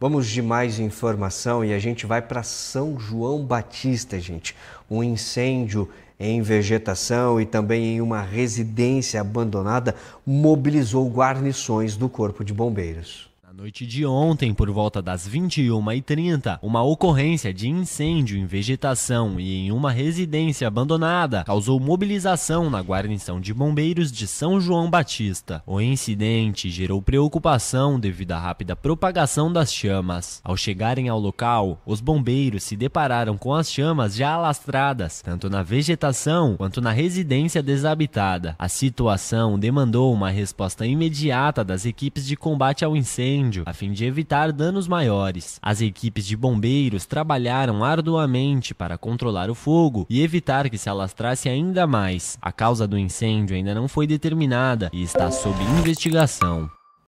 Vamos de mais informação e a gente vai para São João Batista, gente. Um incêndio em vegetação e também em uma residência abandonada mobilizou guarnições do Corpo de Bombeiros noite de ontem, por volta das 21h30, uma ocorrência de incêndio em vegetação e em uma residência abandonada causou mobilização na guarnição de bombeiros de São João Batista. O incidente gerou preocupação devido à rápida propagação das chamas. Ao chegarem ao local, os bombeiros se depararam com as chamas já alastradas, tanto na vegetação quanto na residência desabitada. A situação demandou uma resposta imediata das equipes de combate ao incêndio incêndio, a fim de evitar danos maiores. As equipes de bombeiros trabalharam arduamente para controlar o fogo e evitar que se alastrasse ainda mais. A causa do incêndio ainda não foi determinada e está sob investigação.